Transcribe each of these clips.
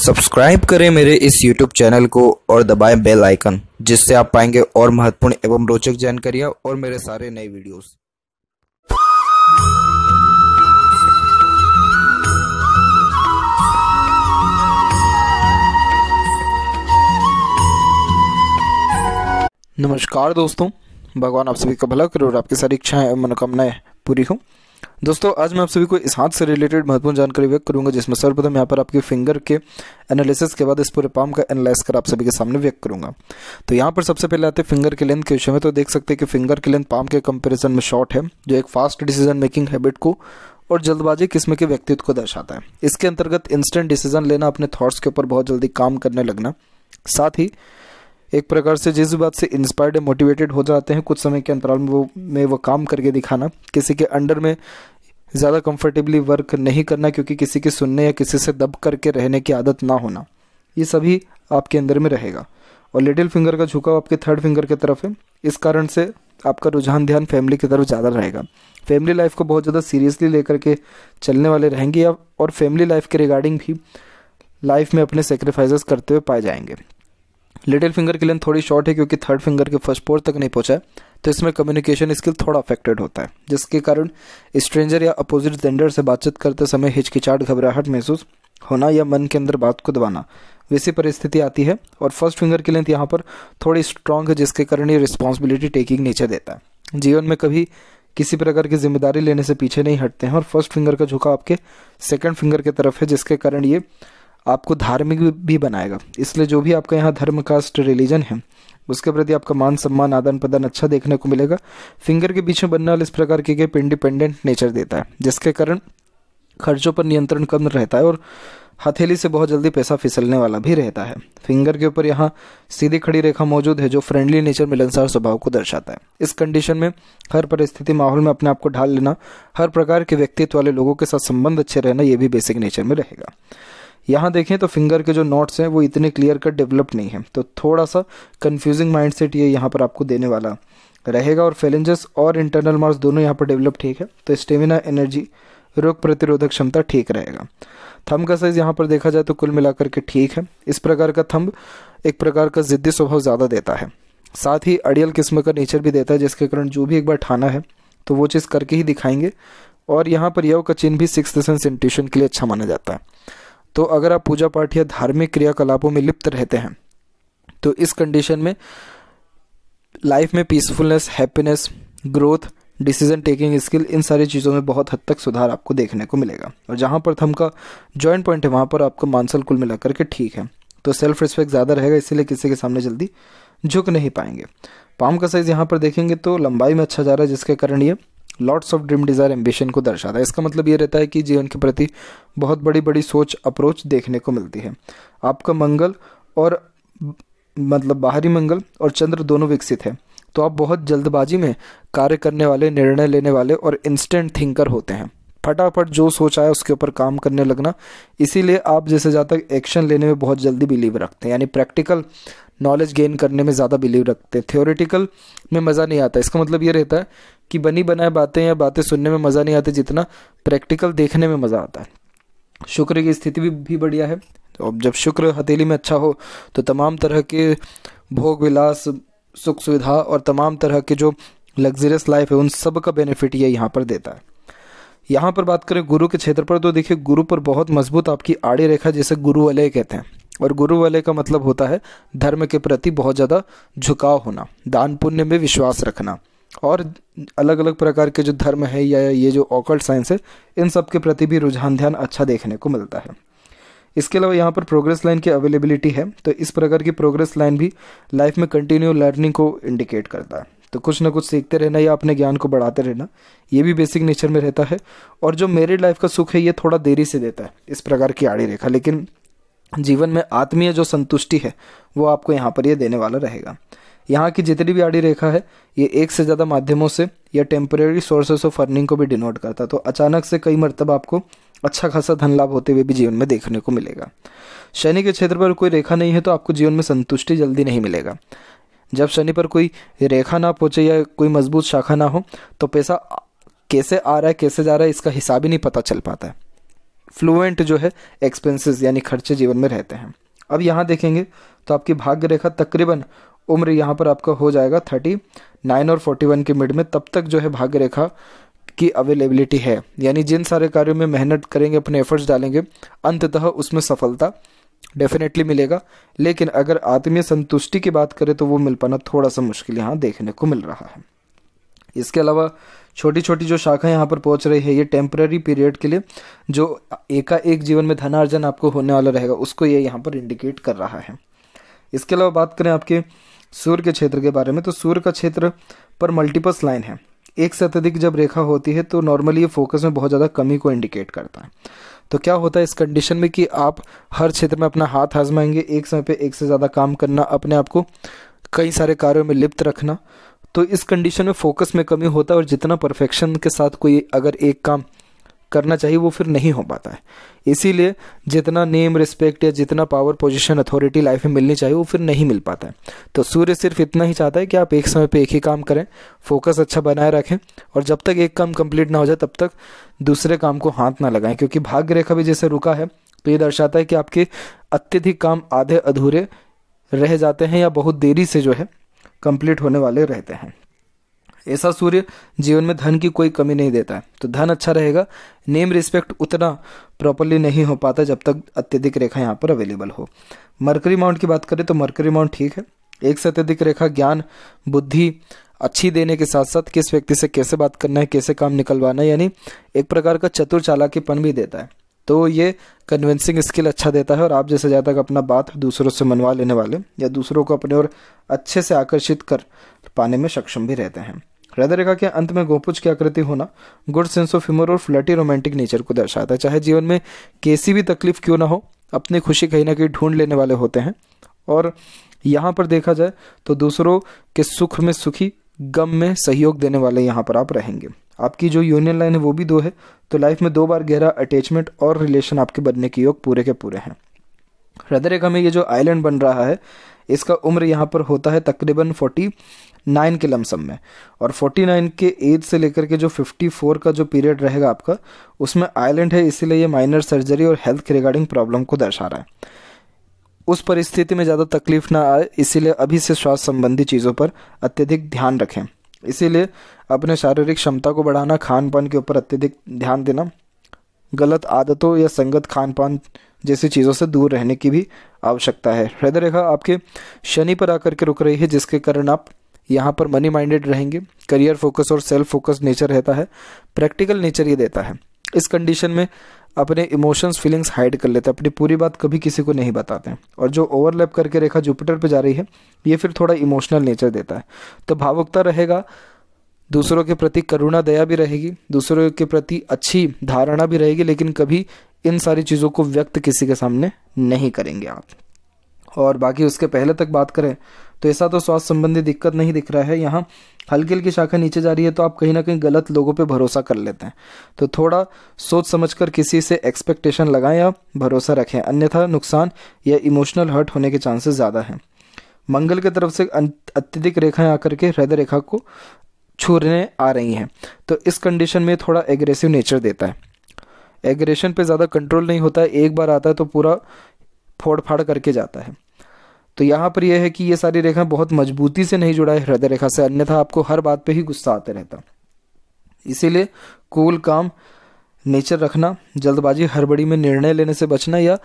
subscribe करें मेरे इस यूट्यूब चैनल को और दबाएं बेल आइकन जिससे आप पाएंगे और महत्वपूर्ण एवं रोचक जानकारियां और मेरे सारे नए वीडियोस नमस्कार दोस्तों भगवान आप सभी का भला करो और आपकी सारी इच्छाएं और मनोकामनाएं पूरी हों दोस्तों आज मैं आप सभी को इस हाथ से रिलेटेड महत्वपूर्ण जानकारी व्यक्त करूंगा जिसमें सर्वप्रथम यहाँ पर आपके फिंगर के एनालिसिस के बाद इस पूरे पाम का एनालाइज कर आप सभी के सामने व्यक्त करूंगा तो यहाँ पर सबसे पहले आते हैं फिंगर के लेंथ के विषय में तो देख सकते हैं कि फिंगर की लेंथ पाम के कंपेरिजन में शॉर्ट है जो एक फास्ट डिसीजन मेकिंग हैबिट को और जल्दबाजी किस्म के व्यक्तित्व को दर्शाता है इसके अंतर्गत इंस्टेंट डिसीजन लेना अपने थाट्स के ऊपर बहुत जल्दी काम करने लगना साथ ही एक प्रकार से जिस बात से इंस्पायर्ड मोटिवेटेड हो जाते हैं कुछ समय के अंतराल में वो में वो काम करके दिखाना किसी के अंडर में ज़्यादा कंफर्टेबली वर्क नहीं करना क्योंकि किसी के सुनने या किसी से दब करके रहने की आदत ना होना ये सभी आपके अंदर में रहेगा और लिटिल फिंगर का झुकाव आपके थर्ड फिंगर की तरफ है इस कारण से आपका रुझान ध्यान फैमिली की तरफ ज़्यादा रहेगा फैमिली लाइफ को बहुत ज़्यादा सीरियसली लेकर के चलने वाले रहेंगे या और फैमिली लाइफ के रिगार्डिंग भी लाइफ में अपने सेक्रीफाइजेस करते हुए पाए जाएंगे लिटिल फिंगर की लेंथ थोड़ी शॉर्ट है क्योंकि थर्ड फिंगर के फर्स्ट पोर तक नहीं पहुंचा है तो इसमें कम्युनिकेशन स्किल थोड़ा अफेक्टेड होता है जिसके कारण स्ट्रेंजर या अपोजिट जेंडर से बातचीत करते समय हिचकिचाहट घबराहट महसूस होना या मन के अंदर बात को दबाना वैसी परिस्थिति आती है और फर्स्ट फिंगर की लेंथ यहाँ पर थोड़ी स्ट्रांग है जिसके कारण ये रिस्पॉन्सिबिलिटी टेकिंग नीचे देता है जीवन में कभी किसी प्रकार की जिम्मेदारी लेने से पीछे नहीं हटते हैं और फर्स्ट फिंगर का झुकाव आपके सेकंड फिंगर की तरफ है जिसके कारण ये आपको धार्मिक भी बनाएगा इसलिए जो भी आपका यहाँ धर्म कास्ट रिलीजन है उसके प्रति आपका मान सम्मान आदान प्रदान अच्छा देखने को मिलेगा फिंगर के बीच में बनने वाले इस प्रकार के गेप इंडिपेंडेंट नेचर देता है जिसके कारण खर्चों पर नियंत्रण कम रहता है और हथेली से बहुत जल्दी पैसा फिसलने वाला भी रहता है फिंगर के ऊपर यहाँ सीधी खड़ी रेखा मौजूद है जो फ्रेंडली नेचर मिलनसार स्वभाव को दर्शाता है इस कंडीशन में हर परिस्थिति माहौल में अपने आप को ढाल लेना हर प्रकार के व्यक्तित्व वाले लोगों के साथ संबंध अच्छे रहना ये भी बेसिक नेचर में रहेगा यहाँ देखें तो फिंगर के जो नोट्स हैं वो इतने क्लियर कट डेवलप्ड नहीं है तो थोड़ा सा कन्फ्यूजिंग माइंड सेट ये यहाँ पर आपको देने वाला रहेगा और फेलेंजेस और इंटरनल मार्क्स दोनों यहाँ पर डेवलप ठीक है तो स्टेमिना एनर्जी रोग प्रतिरोधक क्षमता ठीक रहेगा थंब का साइज यहाँ पर देखा जाए तो कुल मिलाकर के ठीक है इस प्रकार का थम्ब एक प्रकार का जिद्दी स्वभाव ज़्यादा देता है साथ ही अड़ियल किस्म का नेचर भी देता है जिसके कारण जो भी एक बार ठाना है तो वो चीज़ करके ही दिखाएंगे और यहाँ पर यव का चिन्ह भी सिक्स सेंस इंट्यूशन के लिए अच्छा माना जाता है तो अगर आप पूजा पाठ या धार्मिक क्रियाकलापों में लिप्त रहते हैं तो इस कंडीशन में लाइफ में peacefulness happiness growth decision taking skill इन सारी चीज़ों में बहुत हद तक सुधार आपको देखने को मिलेगा और जहाँ पर थम का जॉइंट पॉइंट है वहाँ पर आपका मानसल कुल मिला करके ठीक है तो सेल्फ रिस्पेक्ट ज़्यादा रहेगा इसीलिए किसी के सामने जल्दी झुक नहीं पाएंगे पाम का साइज़ यहाँ पर देखेंगे तो लंबाई में अच्छा जा रहा है जिसके कारण ये lords of dream desire ambition को दर्शाता है इसका मतलब ये रहता है कि जीवन के प्रति बहुत बड़ी बड़ी सोच अप्रोच देखने को मिलती है आपका मंगल और मतलब बाहरी मंगल और चंद्र दोनों विकसित हैं तो आप बहुत जल्दबाजी में कार्य करने वाले निर्णय लेने वाले और इंस्टेंट थिंकर होते हैं फटाफट जो सोच आया उसके ऊपर काम करने लगना इसीलिए आप जैसे ज़्यादा एक्शन लेने में बहुत जल्दी बिलीव रखते हैं यानी प्रैक्टिकल नॉलेज गेन करने में ज़्यादा बिलीव रखते हैं थ्योरेटिकल में मज़ा नहीं आता इसका मतलब ये रहता है कि बनी बनाए बातें या बातें सुनने में मज़ा नहीं आती जितना प्रैक्टिकल देखने में मज़ा आता है शुक्र की स्थिति भी, भी बढ़िया है तो अब जब शुक्र हथेली में अच्छा हो तो तमाम तरह के भोग विलास सुख सुविधा और तमाम तरह के जो लग्जरियस लाइफ है उन सब का बेनिफिट ये यहाँ पर देता है यहाँ पर बात करें गुरु के क्षेत्र पर तो देखिए गुरु पर बहुत मजबूत आपकी आड़ी रेखा जैसे गुरु वाले कहते हैं और गुरु वाले का मतलब होता है धर्म के प्रति बहुत ज़्यादा झुकाव होना दान पुण्य में विश्वास रखना और अलग अलग प्रकार के जो धर्म है या ये जो ऑकल्ट साइंस है इन सब के प्रति भी रुझान ध्यान अच्छा देखने को मिलता है इसके अलावा यहाँ पर प्रोग्रेस लाइन की अवेलेबिलिटी है तो इस प्रकार की प्रोग्रेस लाइन भी लाइफ में कंटिन्यू लर्निंग को इंडिकेट करता है तो कुछ ना कुछ सीखते रहना या अपने ज्ञान को बढ़ाते रहना ये भी बेसिक नेचर में रहता है और जो मेरिड लाइफ का सुख है ये थोड़ा देरी से देता है इस प्रकार की आड़ी रेखा लेकिन जीवन में आत्मीय जो संतुष्टि है वो आपको यहाँ पर ये देने वाला रहेगा यहाँ की जितनी भी आड़ी रेखा है ये एक से ज़्यादा माध्यमों से या टेम्परेरी सोर्सेस ऑफ अर्निंग को भी डिनोट करता है तो अचानक से कई मरतब आपको अच्छा खासा धन लाभ होते हुए भी जीवन में देखने को मिलेगा शनि के क्षेत्र पर कोई रेखा नहीं है तो आपको जीवन में संतुष्टि जल्दी नहीं मिलेगा जब शनि पर कोई रेखा ना पहुंचे या कोई मजबूत शाखा ना हो तो पैसा कैसे आ रहा है कैसे जा रहा है इसका हिसाब ही नहीं पता चल पाता है फ्लुएंट जो है एक्सपेंसेस यानी खर्चे जीवन में रहते हैं अब यहाँ देखेंगे तो आपकी भाग्य रेखा तकरीबन उम्र यहाँ पर आपका हो जाएगा थर्टी नाइन और फोर्टी वन के मिड में तब तक जो है भाग्य रेखा की अवेलेबिलिटी है यानी जिन सारे कार्यों में मेहनत करेंगे अपने एफर्ट्स डालेंगे अंततः उसमें सफलता डेफिनेटली मिलेगा लेकिन अगर आत्मीय संतुष्टि की बात करें तो वो मिल पाना थोड़ा सा मुश्किल यहाँ देखने को मिल रहा है इसके अलावा छोटी छोटी जो शाखा यहाँ पर पहुंच रही है ये टेम्पररी पीरियड के लिए जो एकाएक जीवन में धनार्जन आपको होने वाला रहेगा उसको ये यहाँ पर इंडिकेट कर रहा है इसके अलावा बात करें आपके सूर्य के क्षेत्र के बारे में तो सूर्य का क्षेत्र पर मल्टीपल्स लाइन है एक से अत्यधिक जब रेखा होती है तो नॉर्मली ये फोकस में बहुत ज़्यादा कमी को इंडिकेट करता है तो क्या होता है इस कंडीशन में कि आप हर क्षेत्र में अपना हाथ आजमाएंगे एक समय पे एक से ज़्यादा काम करना अपने आप को कई सारे कार्यों में लिप्त रखना तो इस कंडीशन में फोकस में कमी होता है और जितना परफेक्शन के साथ कोई अगर एक काम करना चाहिए वो फिर नहीं हो पाता है इसीलिए जितना नेम रिस्पेक्ट या जितना पावर पोजीशन अथॉरिटी लाइफ में मिलनी चाहिए वो फिर नहीं मिल पाता है तो सूर्य सिर्फ इतना ही चाहता है कि आप एक समय पर एक ही काम करें फोकस अच्छा बनाए रखें और जब तक एक काम कंप्लीट ना हो जाए तब तक दूसरे काम को हाथ ना लगाएं क्योंकि भाग्य रेखा भी जैसे रुका है तो ये दर्शाता है कि आपके अत्यधिक काम आधे अधूरे रह जाते हैं या बहुत देरी से जो है कंप्लीट होने वाले रहते हैं ऐसा सूर्य जीवन में धन की कोई कमी नहीं देता है तो धन अच्छा रहेगा नेम रिस्पेक्ट उतना प्रॉपरली नहीं हो पाता जब तक अत्यधिक रेखा यहाँ पर अवेलेबल हो मरकरी माउंट की बात करें तो मरकरी माउंट ठीक है एक से अत्यधिक रेखा ज्ञान बुद्धि अच्छी देने के साथ साथ किस व्यक्ति से कैसे बात करना है कैसे काम निकलवाना है यानी एक प्रकार का चतुर चालाकीपन भी देता है तो ये कन्विंसिंग स्किल अच्छा देता है और आप जैसे ज़्यादा अपना बात दूसरों से मनवा लेने वाले या दूसरों को अपने और अच्छे से आकर्षित कर पाने में सक्षम भी रहते हैं हृदय रेखा के अंत में गोपुज की आकृति होना गुड सेंस ऑफ ह्यूमर और फ्लटी रोमांटिक नेचर को दर्शाता है चाहे जीवन में कैसी भी तकलीफ क्यों ना हो अपनी खुशी कहीं ना कहीं ढूंढ लेने वाले होते हैं और यहाँ पर देखा जाए तो दूसरों के सुख में सुखी गम में सहयोग देने वाले यहाँ पर आप रहेंगे आपकी जो यूनियन लाइन है वो भी दो है तो लाइफ में दो बार गहरा अटैचमेंट और रिलेशन आपके बनने के योग पूरे के पूरे हैं हृदय रेखा में ये जो आइलैंड बन रहा है इसका उम्र यहाँ पर होता है तकरीबन फोर्टी नाइन के लमसम में और फोर्टी नाइन के एज से लेकर के जो फिफ्टी फोर का जो पीरियड रहेगा आपका उसमें आइलैंड है इसीलिए ये माइनर सर्जरी और हेल्थ के रिगार्डिंग प्रॉब्लम को दर्शा रहा है उस परिस्थिति में ज़्यादा तकलीफ ना आए इसीलिए अभी से स्वास्थ्य संबंधी चीज़ों पर अत्यधिक ध्यान रखें इसीलिए अपने शारीरिक क्षमता को बढ़ाना खान पान के ऊपर अत्यधिक ध्यान देना गलत आदतों या संगत खान पान जैसी चीज़ों से दूर रहने की भी आवश्यकता है हृदय रेखा आपके शनि पर आकर के रुक रही है जिसके कारण आप यहाँ पर मनी माइंडेड रहेंगे करियर फोकस और सेल्फ फोकस नेचर रहता है प्रैक्टिकल नेचर ये देता है इस कंडीशन में अपने इमोशंस फीलिंग्स हाइड कर लेते हैं अपनी पूरी बात कभी किसी को नहीं बताते हैं और जो ओवरलैप करके रेखा जुपिटर पे जा रही है ये फिर थोड़ा इमोशनल नेचर देता है तो भावुकता रहेगा दूसरों के प्रति करुणा दया भी रहेगी दूसरों के प्रति अच्छी धारणा भी रहेगी लेकिन कभी इन सारी चीज़ों को व्यक्त किसी के सामने नहीं करेंगे आप और बाकी उसके पहले तक बात करें तो ऐसा तो स्वास्थ्य संबंधी दिक्कत नहीं दिख रहा है यहाँ हल्की हल्की शाखा नीचे जा रही है तो आप कहीं ना कहीं गलत लोगों पे भरोसा कर लेते हैं तो थोड़ा सोच समझ कर किसी से एक्सपेक्टेशन लगाएं या भरोसा रखें अन्यथा नुकसान या इमोशनल हर्ट होने के चांसेस ज़्यादा हैं मंगल की तरफ से अत्यधिक रेखाएं आकर के हृदय रेखा को छूरने आ रही हैं तो इस कंडीशन में थोड़ा एग्रेसिव नेचर देता है एग्रेशन पे ज़्यादा कंट्रोल नहीं होता है एक बार आता है तो पूरा फोड़ फाड़ करके जाता है तो यहाँ पर यह है कि ये सारी रेखा बहुत मजबूती से नहीं जुड़ा है हृदय रेखा से अन्यथा आपको हर बात पे ही गुस्सा आते रहता इसीलिए कूल काम नेचर रखना जल्दबाजी हड़बड़ी में निर्णय लेने से बचना या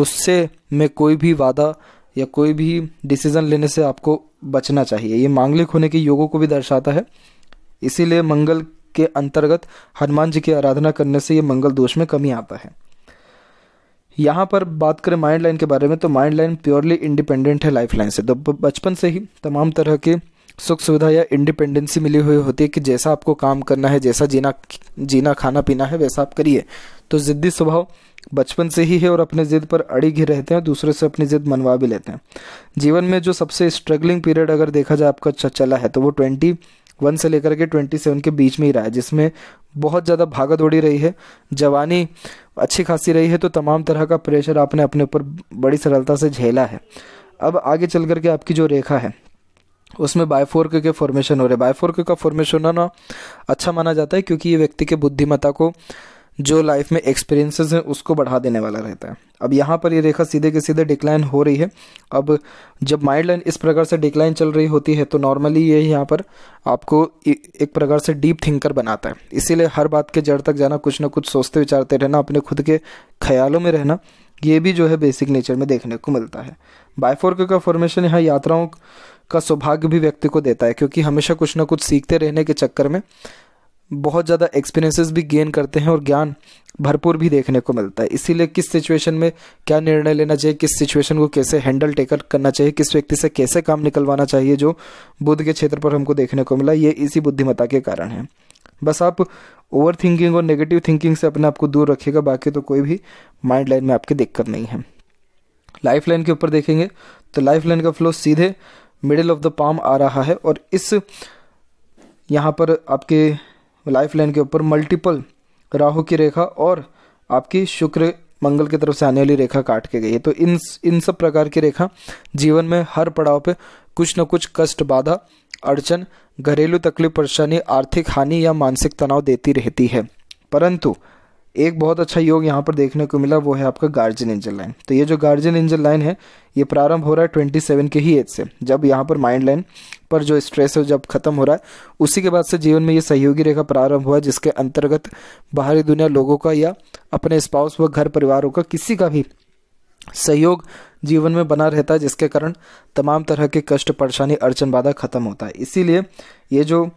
गुस्से में कोई भी वादा या कोई भी डिसीजन लेने से आपको बचना चाहिए ये मांगलिक होने के योगों को भी दर्शाता है इसीलिए मंगल के अंतर्गत हनुमान जी की आराधना करने से ये मंगल दोष में कमी आता है यहाँ पर बात करें माइंड लाइन के बारे में तो माइंड लाइन प्योरली इंडिपेंडेंट है लाइफ लाइन से तो बचपन से ही तमाम तरह के सुख सुविधा या इंडिपेंडेंसी मिली हुई होती है कि जैसा आपको काम करना है जैसा जीना जीना खाना पीना है वैसा आप करिए तो ज़िद्दी स्वभाव बचपन से ही है और अपने ज़िद पर अड़ी घिर रहते हैं दूसरे से अपनी ज़िद मनवा भी लेते हैं जीवन में जो सबसे स्ट्रगलिंग पीरियड अगर देखा जाए आपका चला है तो वो ट्वेंटी वन से लेकर के ट्वेंटी सेवन के बीच में ही रहा है जिसमें बहुत ज़्यादा भागा दौड़ी रही है जवानी अच्छी खासी रही है तो तमाम तरह का प्रेशर आपने अपने ऊपर बड़ी सरलता से झेला है अब आगे चल करके आपकी जो रेखा है उसमें बायफोर्क के फॉर्मेशन हो रहे बायफोर्क का फॉर्मेशन होना अच्छा माना जाता है क्योंकि ये व्यक्ति के बुद्धिमत्ता को जो लाइफ में एक्सपीरियंसेस हैं उसको बढ़ा देने वाला रहता है अब यहाँ पर ये रेखा सीधे के सीधे डिक्लाइन हो रही है अब जब माइंड लाइन इस प्रकार से डिक्लाइन चल रही होती है तो नॉर्मली ये यहाँ पर आपको एक प्रकार से डीप थिंकर बनाता है इसीलिए हर बात के जड़ तक जाना कुछ ना कुछ सोचते विचारते रहना अपने खुद के ख्यालों में रहना ये भी जो है बेसिक नेचर में देखने को मिलता है बायफोर्क का फॉर्मेशन यहाँ यात्राओं का सौभाग्य भी व्यक्ति को देता है क्योंकि हमेशा कुछ ना कुछ सीखते रहने के चक्कर में बहुत ज़्यादा एक्सपीरियंसेस भी गेन करते हैं और ज्ञान भरपूर भी देखने को मिलता है इसीलिए किस सिचुएशन में क्या निर्णय लेना चाहिए किस सिचुएशन को कैसे हैंडल टेकर करना चाहिए किस व्यक्ति से कैसे काम निकलवाना चाहिए जो बुद्ध के क्षेत्र पर हमको देखने को मिला ये इसी बुद्धिमत्ता के कारण है बस आप ओवर थिंकिंग और नेगेटिव थिंकिंग से अपने आप को दूर रखिएगा बाकी तो कोई भी माइंड लाइन में आपकी दिक्कत नहीं है लाइफ लाइन के ऊपर देखेंगे तो लाइफ लाइन का फ्लो सीधे मिडिल ऑफ द पाम आ रहा है और इस यहाँ पर आपके लाइफ लाइन के ऊपर मल्टीपल राहु की रेखा और आपकी शुक्र मंगल की तरफ से आने वाली रेखा काट के गई है तो इन इन सब प्रकार की रेखा जीवन में हर पड़ाव पे कुछ न कुछ कष्ट बाधा अड़चन घरेलू तकलीफ परेशानी आर्थिक हानि या मानसिक तनाव देती रहती है परंतु एक बहुत अच्छा योग यहाँ पर देखने को मिला वो है आपका गार्जियन एंजल लाइन तो ये जो गार्जियन एंजल लाइन है ये प्रारंभ हो रहा है ट्वेंटी सेवन के ही एज से जब यहाँ पर माइंड लाइन पर जो स्ट्रेस है जब खत्म हो रहा है उसी के बाद से जीवन में ये सहयोगी रेखा प्रारंभ हुआ जिसके अंतर्गत बाहरी दुनिया लोगों का या अपने स्पाउस व घर परिवारों का किसी का भी सहयोग जीवन में बना रहता है जिसके कारण तमाम तरह के कष्ट परेशानी अड़चन बाधा खत्म होता है इसीलिए ये जो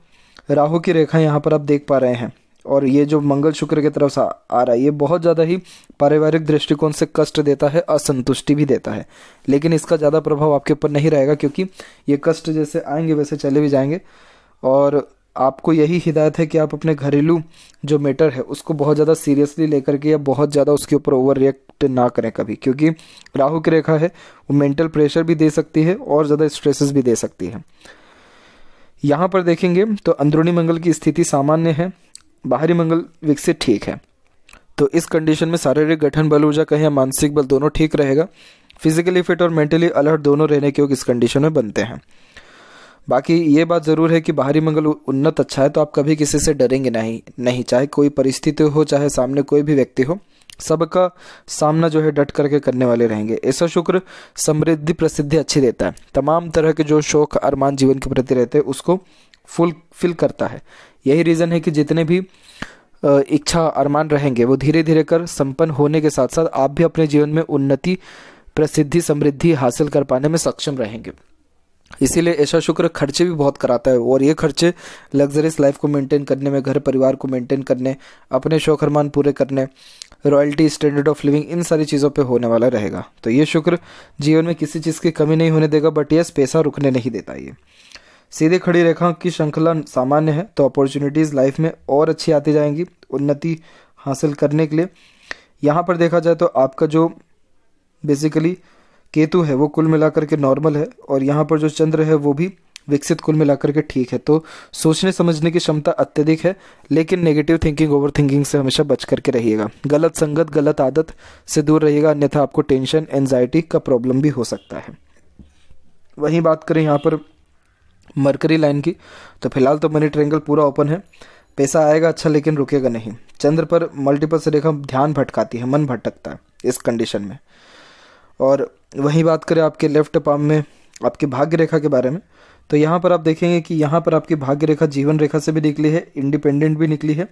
राहु की रेखा यहाँ पर आप देख पा रहे हैं और ये जो मंगल शुक्र की तरफ आ रहा है ये बहुत ज़्यादा ही पारिवारिक दृष्टिकोण से कष्ट देता है असंतुष्टि भी देता है लेकिन इसका ज़्यादा प्रभाव आपके ऊपर नहीं रहेगा क्योंकि ये कष्ट जैसे आएंगे वैसे चले भी जाएंगे और आपको यही हिदायत है कि आप अपने घरेलू जो मैटर है उसको बहुत ज़्यादा सीरियसली लेकर के या बहुत ज़्यादा उसके ऊपर ओवर रिएक्ट ना करें कभी क्योंकि राहु की रेखा है वो मेंटल प्रेशर भी दे सकती है और ज़्यादा स्ट्रेसेस भी दे सकती है यहाँ पर देखेंगे तो अंदरूनी मंगल की स्थिति सामान्य है बाहरी मंगल विकसित ठीक है तो इस कंडीशन में शारीरिक गठन बल ऊर्जा कहीं या मानसिक बल दोनों ठीक रहेगा फिजिकली फिट और मेंटली अलर्ट दोनों रहने के योग इस कंडीशन में बनते हैं बाकी ये बात ज़रूर है कि बाहरी मंगल उन्नत अच्छा है तो आप कभी किसी से डरेंगे नहीं नहीं चाहे कोई परिस्थिति हो चाहे सामने कोई भी व्यक्ति हो सबका सामना जो है डट करके करने वाले रहेंगे ऐसा शुक्र समृद्धि प्रसिद्धि अच्छी देता है तमाम तरह के जो शौक अरमान जीवन के प्रति रहते हैं उसको फुल फिल करता है यही रीज़न है कि जितने भी इच्छा अरमान रहेंगे वो धीरे धीरे कर संपन्न होने के साथ साथ आप भी अपने जीवन में उन्नति प्रसिद्धि समृद्धि हासिल कर पाने में सक्षम रहेंगे इसीलिए ऐसा शुक्र खर्चे भी बहुत कराता है और ये खर्चे लग्जरियस लाइफ को मेंटेन करने में घर परिवार को मेंटेन करने अपने शौक अरमान पूरे करने रॉयल्टी स्टैंडर्ड ऑफ लिविंग इन सारी चीज़ों पे होने वाला रहेगा तो ये शुक्र जीवन में किसी चीज़ की कमी नहीं होने देगा बट यस पैसा रुकने नहीं देता ये सीधे खड़ी रेखा की श्रृंखला सामान्य है तो अपॉर्चुनिटीज़ लाइफ में और अच्छी आती जाएंगी उन्नति हासिल करने के लिए यहाँ पर देखा जाए तो आपका जो बेसिकली केतु है वो कुल मिलाकर के नॉर्मल है और यहाँ पर जो चंद्र है वो भी विकसित कुल मिलाकर के ठीक है तो सोचने समझने की क्षमता अत्यधिक है लेकिन नेगेटिव थिंकिंग ओवर थिंकिंग से हमेशा बच करके रहिएगा गलत संगत गलत आदत से दूर रहिएगा अन्यथा आपको टेंशन एनजाइटी का प्रॉब्लम भी हो सकता है वहीं बात करें यहाँ पर मरकरी लाइन की तो फिलहाल तो मनी ट्रेंगल पूरा ओपन है पैसा आएगा अच्छा लेकिन रुकेगा नहीं चंद्र पर मल्टीपल से रेखा ध्यान भटकाती है मन भटकता है इस कंडीशन में और वही बात करें आपके लेफ्ट पाम में आपकी भाग्य रेखा के बारे में तो यहाँ पर आप देखेंगे कि यहाँ पर आपकी भाग्य रेखा जीवन रेखा से भी निकली है इंडिपेंडेंट भी निकली है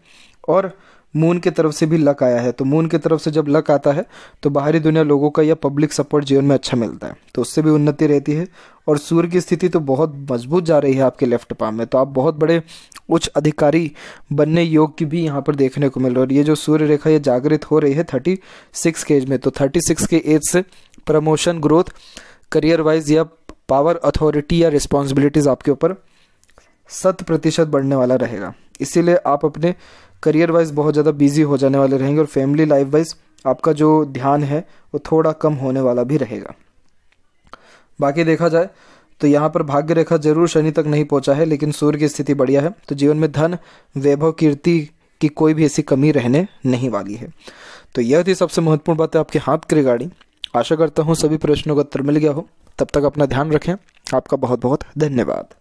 और मून की तरफ से भी लक आया है तो मून की तरफ से जब लक आता है तो बाहरी दुनिया लोगों का या पब्लिक सपोर्ट जीवन में अच्छा मिलता है तो उससे भी उन्नति रहती है और सूर्य की स्थिति तो बहुत मजबूत जा रही है आपके लेफ्ट पाम में तो आप बहुत बड़े उच्च अधिकारी बनने योग की भी यहाँ पर देखने को मिल रहा है और ये जो सूर्य रेखा ये जागृत हो रही है थर्टी सिक्स के एज में तो थर्टी सिक्स के एज से प्रमोशन ग्रोथ करियर वाइज या पावर अथॉरिटी या रिस्पॉन्सिबिलिटीज़ आपके ऊपर शत प्रतिशत बढ़ने वाला रहेगा इसीलिए आप अपने करियर वाइज बहुत ज़्यादा बिजी हो जाने वाले रहेंगे और फैमिली लाइफ वाइज आपका जो ध्यान है वो थोड़ा कम होने वाला भी रहेगा बाकी देखा जाए तो यहाँ पर भाग्य रेखा जरूर शनि तक नहीं पहुँचा है लेकिन सूर्य की स्थिति बढ़िया है तो जीवन में धन वैभव कीर्ति की कोई भी ऐसी कमी रहने नहीं वाली है तो यह थी सबसे महत्वपूर्ण है आपके हाथ के रिगार्डिंग आशा करता हूँ सभी प्रश्नों का उत्तर मिल गया हो तब तक अपना ध्यान रखें आपका बहुत बहुत धन्यवाद